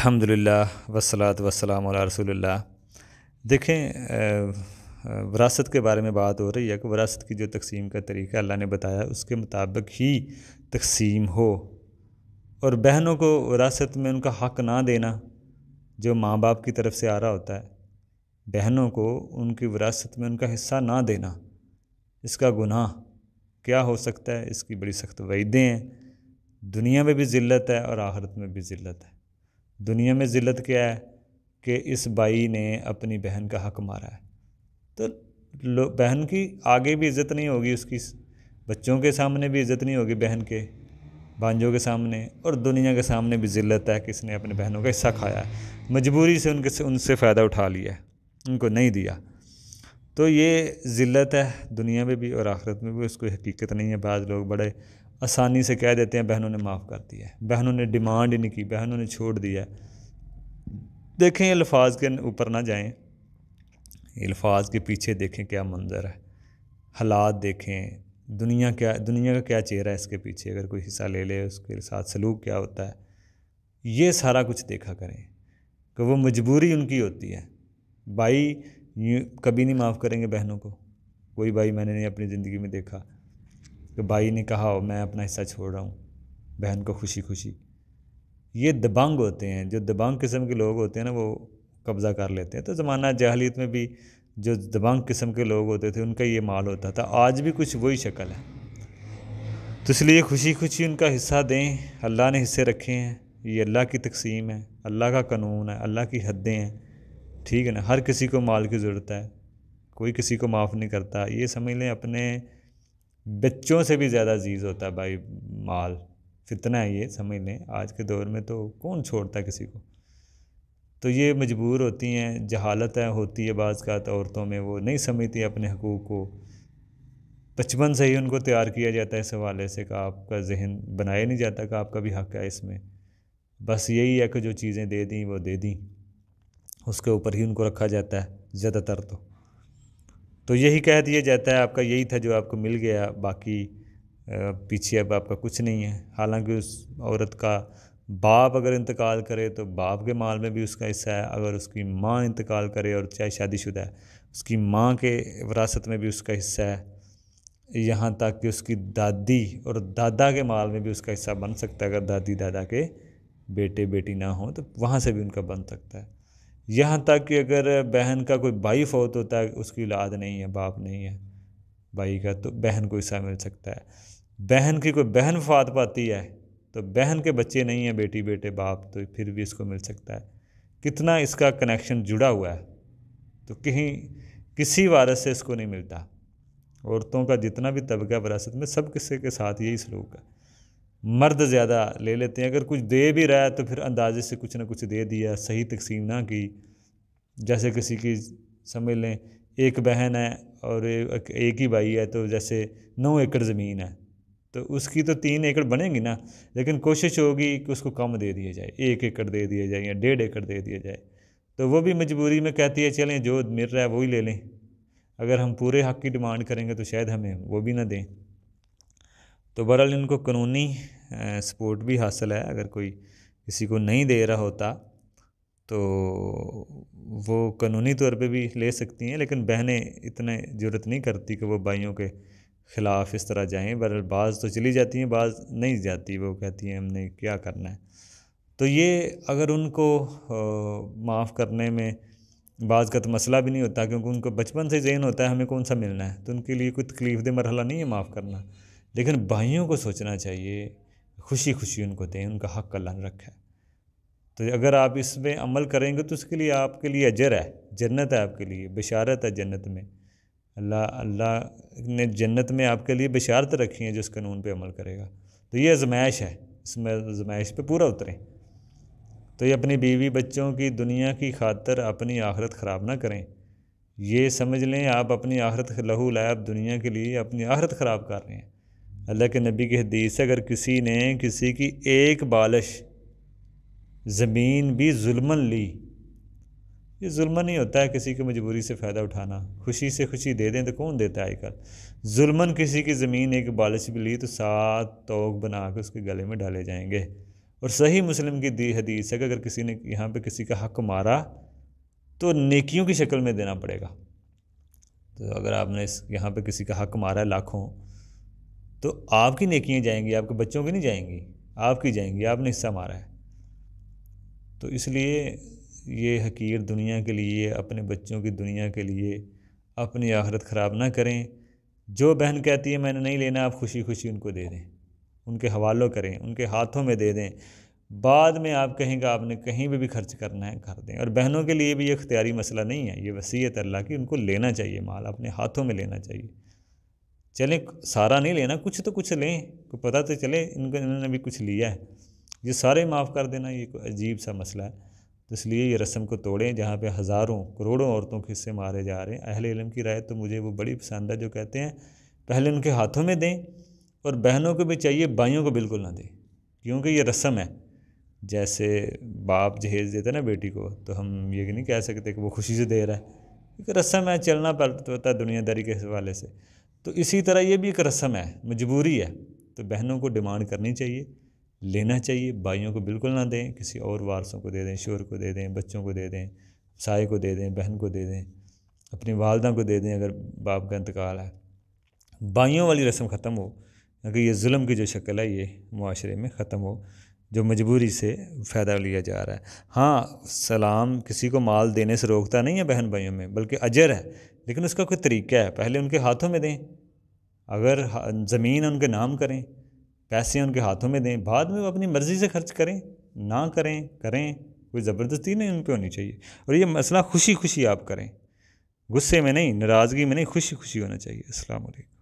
अल्हम्दुलिल्लाह वसलात वसलाम रसूलुल्लाह देखें विरासत के बारे में बात हो रही है कि विरासत की जो तकसीम का तरीका अल्लाह ने बताया उसके मुताबिक ही तकसीम हो और बहनों को विरासत में उनका हक ना देना जो माँ बाप की तरफ से आ रहा होता है बहनों को उनकी विरासत में उनका हिस्सा ना देना इसका गुनाह क्या हो सकता है इसकी बड़ी सख्त वईदें हैं दुनिया में भी ज़िल्लत है और आखिरत में भी ज़िल्लत है दुनिया में ज़िलत क्या है कि इस बाई ने अपनी बहन का हक मारा है तो बहन की आगे भी इज़्ज़त नहीं होगी उसकी बच्चों के सामने भी इज़्ज़त नहीं होगी बहन के भांजों के सामने और दुनिया के सामने भी ज़िल्लत है कि इसने अपने बहनों का हिस्सा खाया है मजबूरी से उनके से उनसे फ़ायदा उठा लिया उनको नहीं दिया तो ये ज़िल्लत है दुनिया में भी और आखिरत में भी उसको हकीकत नहीं है बाज़ लोग बड़े आसानी से कह देते हैं बहनों ने माफ़ कर दिया है बहनों ने डिमांड ही नहीं की बहनों ने छोड़ दिया देखें अल्फाज के ऊपर ना जाएं अल्फाज के पीछे देखें क्या मंजर है हालात देखें दुनिया क्या दुनिया का क्या चेहरा है इसके पीछे अगर कोई हिस्सा ले ले उसके साथ सलूक क्या होता है ये सारा कुछ देखा करें कि वो मजबूरी उनकी होती है भाई यूँ कभी नहीं माफ़ करेंगे बहनों को कोई भाई मैंने नहीं अपनी ज़िंदगी में देखा कि भाई ने कहा हो मैं अपना हिस्सा छोड़ रहा हूँ बहन को खुशी खुशी ये दबंग होते हैं जो दबंग किस्म के लोग होते हैं ना वो कब्ज़ा कर लेते हैं तो ज़माना जहलीत में भी जो दबंग किस्म के लोग होते थे उनका ये माल होता था आज भी कुछ वही शक्ल है तो इसलिए खुशी खुशी उनका हिस्सा दें अल्लाह ने हिस्से रखे हैं ये अल्लाह की तकसीम है अल्लाह का कानून है अल्लाह की हदें हैं ठीक है ना हर किसी को माल की ज़रूरत है कोई किसी को माफ़ नहीं करता ये समझ लें अपने बच्चों से भी ज़्यादा अजीज़ होता है भाई माल फितना है ये समझ लें आज के दौर में तो कौन छोड़ता किसी को तो ये मजबूर होती हैं जहालत है होती है बाज़ का तो औरतों में वो नहीं समझती अपने हकूक़ को बचपन से ही उनको तैयार किया जाता है इस हवाले से कि आपका जहन बनाया नहीं जाता कि आपका भी हक है इसमें बस यही है कि जो चीज़ें दे दी वो दे दी उसके ऊपर ही उनको रखा जाता है ज़्यादातर तो तो यही कह दिया जाता है आपका यही था जो आपको मिल गया बाकी पीछे अब आपका कुछ नहीं है हालांकि उस औरत का बाप अगर इंतकाल करे तो बाप के माल में भी उसका हिस्सा है अगर उसकी माँ इंतकाल करे और चाहे शादीशुदा है उसकी माँ के विरासत में भी उसका हिस्सा है यहाँ तक कि उसकी दादी और दादा के माल में भी उसका हिस्सा बन सकता है अगर दादी दादा के बेटे बेटी ना हो तो वहाँ से भी उनका बन सकता है यहाँ तक कि अगर बहन का कोई भाई फौत होता है उसकी औलाद नहीं है बाप नहीं है भाई का तो बहन को हिस्सा मिल सकता है बहन की कोई बहन फात पाती है तो बहन के बच्चे नहीं हैं बेटी बेटे बाप तो फिर भी इसको मिल सकता है कितना इसका कनेक्शन जुड़ा हुआ है तो कहीं किसी वारस से इसको नहीं मिलता औरतों का जितना भी तबका विरासत में सब किसी के साथ यही सलूक है मर्द ज़्यादा ले लेते हैं अगर कुछ दे भी रहा है तो फिर अंदाजे से कुछ ना कुछ दे दिया सही तकसीम ना की जैसे किसी की समझ लें एक बहन है और एक, एक ही भाई है तो जैसे नौ एकड़ ज़मीन है तो उसकी तो तीन एकड़ बनेगी ना लेकिन कोशिश होगी कि उसको कम दे दिया जाए एक एकड़ दे दिया जाए या डेढ़ एकड़ दे दिया जाए तो वो भी मजबूरी में कहती है चलें जो मिल रहा है वही ले लें अगर हम पूरे हक की डिमांड करेंगे तो शायद हमें वो भी ना दें तो बहरहाल इनको कानूनी सपोर्ट भी हासिल है अगर कोई किसी को नहीं दे रहा होता तो वो कानूनी तौर पे भी ले सकती हैं लेकिन बहनें इतने जरूरत नहीं करती कि वो भाइयों के ख़िलाफ़ इस तरह जाएं बहरहाल बाज़ तो चली जाती हैं बाज़ नहीं जाती वो कहती हैं हमने क्या करना है तो ये अगर उनको माफ़ करने में बाज़ का तो मसला भी नहीं होता क्योंकि उनको बचपन से जहन होता है हमें कौन सा मिलना है तो उनके लिए कोई तकलीफ दे मरहला नहीं है माफ़ करना लेकिन भाइयों को सोचना चाहिए खुशी खुशी उनको दें उनका हक अल्लाह ने रखा है तो अगर आप इसमें अमल करेंगे तो उसके लिए आपके लिए अजर है जन्नत है आपके लिए बशारत है जन्नत में अल्लाह अल्लाह ने जन्नत में आपके लिए बशारत रखी है जो इस कानून पर अमल करेगा तो ये आजमाइश है इसमें आजमाइश पर पूरा उतरें तो ये अपनी बीवी बच्चों की दुनिया की खातर अपनी आखरत ख़राब ना करें ये समझ लें आप अपनी आखरत लहू लाब दुनिया के लिए अपनी आखरत ख़राब कर रहे हैं अल्लाह के नबी की हदीस अगर किसी ने किसी की एक बालश ज़मीन भी जुल्मन ली ये जुल्मन ही होता है किसी की मजबूरी से फ़ायदा उठाना खुशी से खुशी दे दें तो कौन देता है आजकल जुल्मन किसी की ज़मीन एक बालिश भी ली तो सात तोक बना के उसके गले में डाले जाएंगे और सही मुस्लिम की दी हदीस है कि अगर किसी ने यहाँ पे किसी का हक मारा तो नेकियों की शक्ल में देना पड़ेगा तो अगर आपने इस यहाँ पे किसी का हक मारा है लाखों तो आपकी नेकियाँ जाएंगी आपके बच्चों की नहीं जाएंगी आपकी जाएंगी आपने हिस्सा मारा है तो इसलिए ये हकीर दुनिया के लिए अपने बच्चों की दुनिया के लिए अपनी आखरत ख़राब ना करें जो बहन कहती है मैंने नहीं लेना आप खुशी खुशी उनको दे दें उनके हवालों करें उनके हाथों में दे दें बाद में आप कहेंगे आपने कहीं पर भी, भी खर्च करना है कर दें और बहनों के लिए भी ये अख्तियारी मसला नहीं है ये वसीयत अल्लाह की उनको लेना चाहिए माल अपने हाथों में लेना चाहिए चलें सारा नहीं लेना कुछ तो कुछ लें को पता तो चले इनको इन्होंने भी कुछ लिया है ये सारे माफ़ कर देना ये अजीब सा मसला है तो इसलिए ये रस्म को तोड़ें जहाँ पे हज़ारों करोड़ों औरतों के हिस्से मारे जा रहे हैं अहल इलम की राय तो मुझे वो बड़ी पसंद है जो कहते हैं पहले उनके हाथों में दें और बहनों को भी चाहिए भाइयों को बिल्कुल ना दें क्योंकि ये रस्म है जैसे बाप जहेज देते ना बेटी को तो हम ये नहीं कह सकते कि वो खुशी से दे रहा है क्योंकि रस्म है चलना पड़ता है दुनियादारी के हवाले से तो इसी तरह ये भी एक रस्म है मजबूरी है तो बहनों को डिमांड करनी चाहिए लेना चाहिए भाइयों को बिल्कुल ना दें किसी और वारसों को दे दें शोर को दे दें बच्चों को दे दें साय को दे दें बहन को दे दें अपनी वालदा को दे दें अगर बाप का इंतकाल है भाइयों वाली रस्म ख़त्म हो अगर ये जुल्म की जो शक्ल है ये माशरे में ख़त्म हो जो मजबूरी से फ़ायदा लिया जा रहा है हाँ सलाम किसी को माल देने से रोकता नहीं है बहन भाइयों में बल्कि अजर है लेकिन उसका कोई तरीका है पहले उनके हाथों में दें अगर ज़मीन उनके नाम करें पैसे उनके हाथों में दें बाद में वो अपनी मर्ज़ी से खर्च करें ना करें करें कोई ज़बरदस्ती नहीं उन पर होनी चाहिए और ये मसला खुशी खुशी आप करें गुस्से में नहीं नाराज़गी में नहीं खुशी खुशी होना चाहिए असल